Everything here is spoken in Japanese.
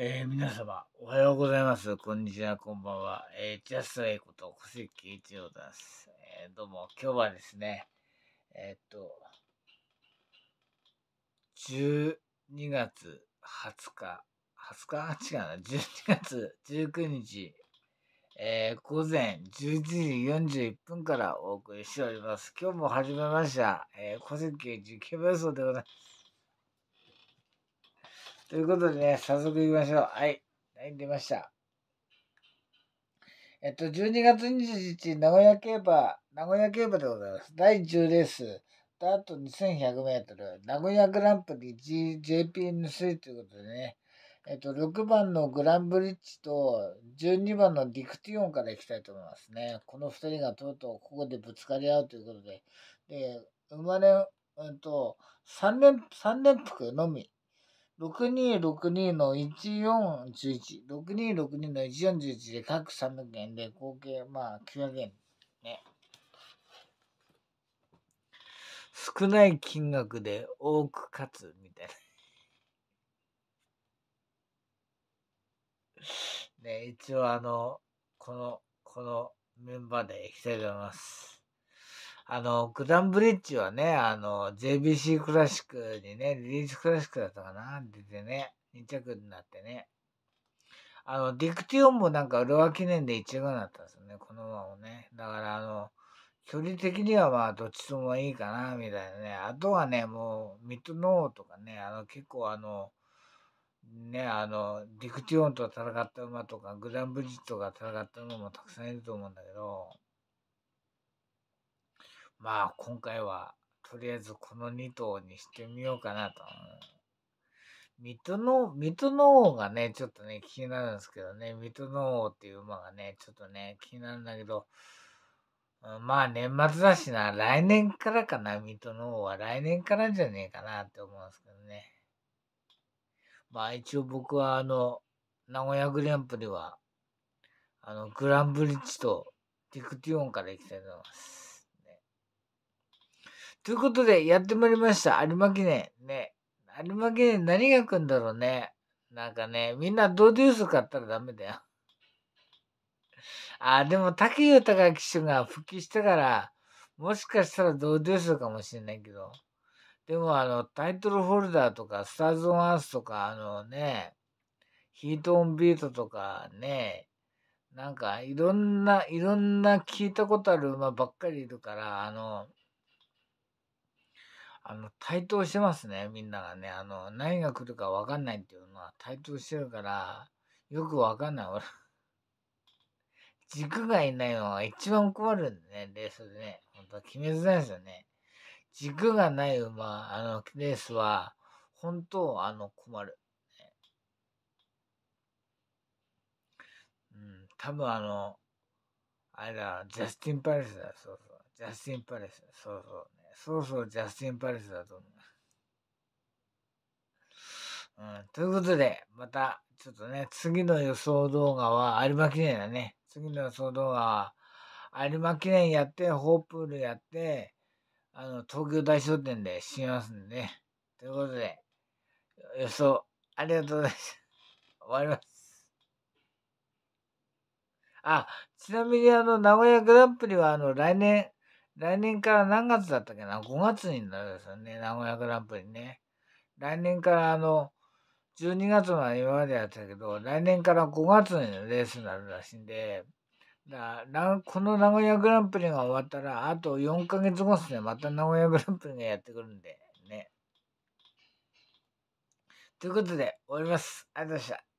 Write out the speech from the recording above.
えー、皆様、おはようございます。こんにちは、こんばんは。えー、ジャストエイこと、小関一郎です。えー、どうも、今日はですね、えー、っと、12月20日、20日違うな、12月19日、えー、午前11時41分からお送りしております。今日も始めました、えー、小関一郎予想でございます。ということでね、早速行きましょう。はい。はい、出ました。えっと、12月2 1日、名古屋競馬、名古屋競馬でございます。第10レース、ダート2100メートル、名古屋グランプリ JPN3 ということでね、えっと、6番のグランブリッジと12番のディクティオンからいきたいと思いますね。この2人がとうとうここでぶつかり合うということで、で、生まれ、うんと、3連、3連服のみ6262の1411、6262の1411で各300円で合計まあ900円ね。少ない金額で多く勝つみたいな。ね、一応あの、この、このメンバーでいきたいと思います。あの、グランブリッジはね、あの、JBC クラシックにね、リリースクラシックだったかな出てね、2着になってね。あの、ディクティオンもなんか、浦和記念で1着になったんですよね、この馬もね。だから、あの、距離的にはまあ、どっちともいいかな、みたいなね。あとはね、もう、ミッドノーとかね、あの、結構あの、ね、あの、ディクティオンと戦った馬とか、グランブリッジとか戦った馬もたくさんいると思うんだけど、まあ今回はとりあえずこの2頭にしてみようかなと。水戸の、水戸の王がね、ちょっとね、気になるんですけどね、水戸の王っていう馬がね、ちょっとね、気になるんだけど、まあ年末だしな、来年からかな、水戸の王は来年からじゃねえかなって思うんですけどね。まあ一応僕はあの、名古屋グランプリは、あの、グランブリッジとディクティオンから行きたいと思います。ということで、やってまいりました。有馬記念。ね。有馬記念何が来るんだろうね。なんかね、みんなドデュース買ったらダメだよ。あ、でも、竹豊騎手が復帰してから、もしかしたらドデュースかもしれないけど。でも、あの、タイトルホルダーとか、スターズ・オン・アースとか、あのね、ヒート・オン・ビートとかね、なんか、いろんな、いろんな聞いたことある馬ばっかりいるから、あの、あの、対等してますね、みんながね。あの、何が来るか分かんないっていうのは対等してるから、よく分かんない。俺、軸がいないのは一番困るんでね、レースでね。本当は決めづらいですよね。軸がない馬、あの、レースは、本当、あの、困る。ね、うん、多分あの、あれだ、ジャスティン・パレスだ、そうそう。ジャスティン・パレス、そうそう。そうそう、ジャスティン・パレスだと思う。うん、ということで、また、ちょっとね、次の予想動画は有馬記念だね。次の予想動画は有馬記念やって、ホープールやって、あの、東京大商店で死にますんで、ね。ということで、予想、ありがとうございました。終わります。あ、ちなみにあの、名古屋グランプリはあの、来年、来年から何月だったっけな ?5 月になるんですよね、名古屋グランプリね。来年からあの、12月まで今までやってたけど、来年から5月にレースになるらしいんで、だこの名古屋グランプリが終わったら、あと4ヶ月後ですね、また名古屋グランプリがやってくるんで、ね。ということで、終わります。ありがとうございました。